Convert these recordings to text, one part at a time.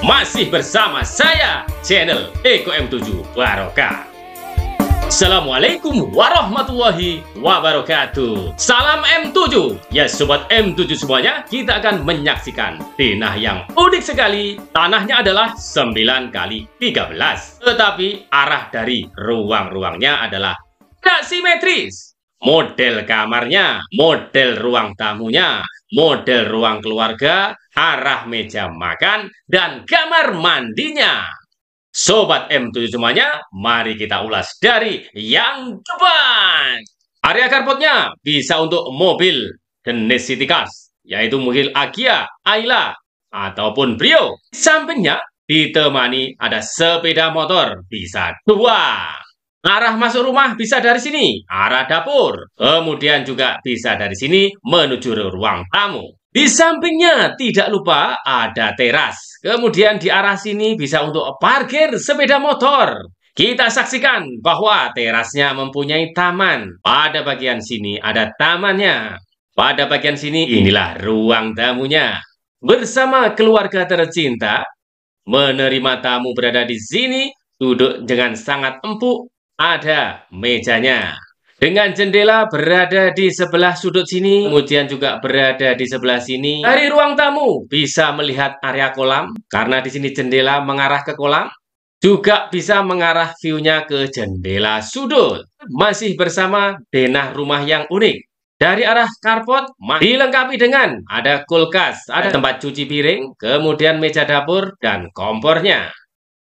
Masih bersama saya, channel Eko M7 Waroka. Assalamualaikum warahmatullahi wabarakatuh. Salam M7. Ya sobat M7 semuanya, kita akan menyaksikan denah yang unik sekali. Tanahnya adalah 9 kali 13. Tetapi arah dari ruang-ruangnya adalah tidak simetris model kamarnya, model ruang tamunya, model ruang keluarga, arah meja makan, dan kamar mandinya. Sobat M7 semuanya, mari kita ulas dari yang depan. Area carportnya bisa untuk mobil jenis city cars, yaitu mobil Agia, Ayla, ataupun Brio. Sampingnya ditemani ada sepeda motor, bisa dua. Arah masuk rumah bisa dari sini, arah dapur. Kemudian juga bisa dari sini menuju ruang tamu. Di sampingnya tidak lupa ada teras. Kemudian di arah sini bisa untuk parkir sepeda motor. Kita saksikan bahwa terasnya mempunyai taman. Pada bagian sini ada tamannya. Pada bagian sini inilah ruang tamunya. Bersama keluarga tercinta, menerima tamu berada di sini, duduk dengan sangat empuk, ada mejanya. Dengan jendela berada di sebelah sudut sini, kemudian juga berada di sebelah sini. Dari ruang tamu bisa melihat area kolam, karena di sini jendela mengarah ke kolam. Juga bisa mengarah view-nya ke jendela sudut. Masih bersama denah rumah yang unik. Dari arah carport. dilengkapi dengan ada kulkas, ada tempat cuci piring, kemudian meja dapur, dan kompornya.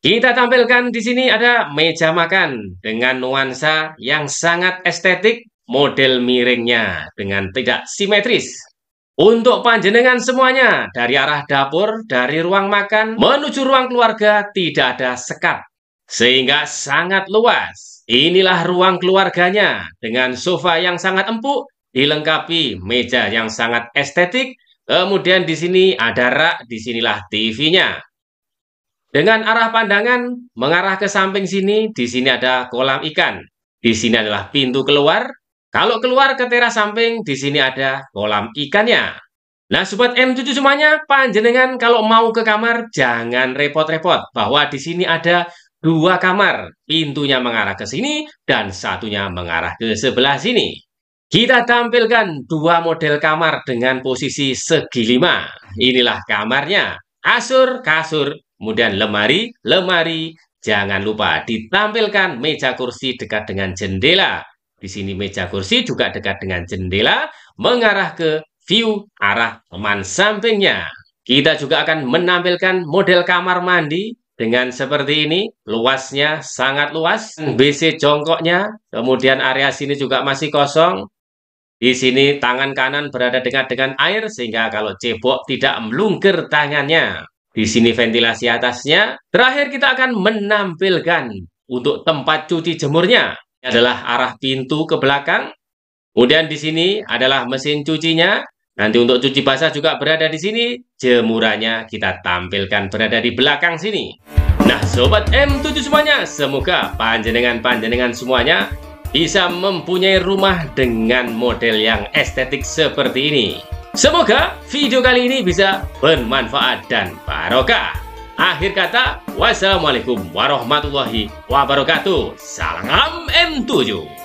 Kita tampilkan di sini ada meja makan dengan nuansa yang sangat estetik model miringnya dengan tidak simetris. Untuk panjenengan semuanya, dari arah dapur, dari ruang makan, menuju ruang keluarga tidak ada sekat. Sehingga sangat luas. Inilah ruang keluarganya dengan sofa yang sangat empuk, dilengkapi meja yang sangat estetik, kemudian di sini ada rak, disinilah TV-nya. Dengan arah pandangan mengarah ke samping sini, di sini ada kolam ikan. Di sini adalah pintu keluar. Kalau keluar ke teras samping, di sini ada kolam ikannya. Nah, sobat M7 semuanya, panjenengan kalau mau ke kamar jangan repot-repot bahwa di sini ada dua kamar, pintunya mengarah ke sini dan satunya mengarah ke sebelah sini. Kita tampilkan dua model kamar dengan posisi segi lima. Inilah kamarnya, kasur, kasur, Kemudian lemari, lemari. Jangan lupa ditampilkan meja kursi dekat dengan jendela. Di sini meja kursi juga dekat dengan jendela, mengarah ke view arah teman sampingnya. Kita juga akan menampilkan model kamar mandi dengan seperti ini, luasnya sangat luas, BC jongkoknya, kemudian area sini juga masih kosong. Di sini tangan kanan berada dekat dengan air, sehingga kalau cebok tidak melungker tangannya. Di sini ventilasi atasnya. Terakhir kita akan menampilkan untuk tempat cuci jemurnya. Ini adalah arah pintu ke belakang. Kemudian di sini adalah mesin cucinya. Nanti untuk cuci basah juga berada di sini. Jemurannya kita tampilkan berada di belakang sini. Nah, Sobat M7 semuanya, semoga panjenengan-panjenengan semuanya bisa mempunyai rumah dengan model yang estetik seperti ini. Semoga video kali ini bisa bermanfaat dan barokah. Akhir kata, wassalamualaikum warahmatullahi wabarakatuh. Salam M7.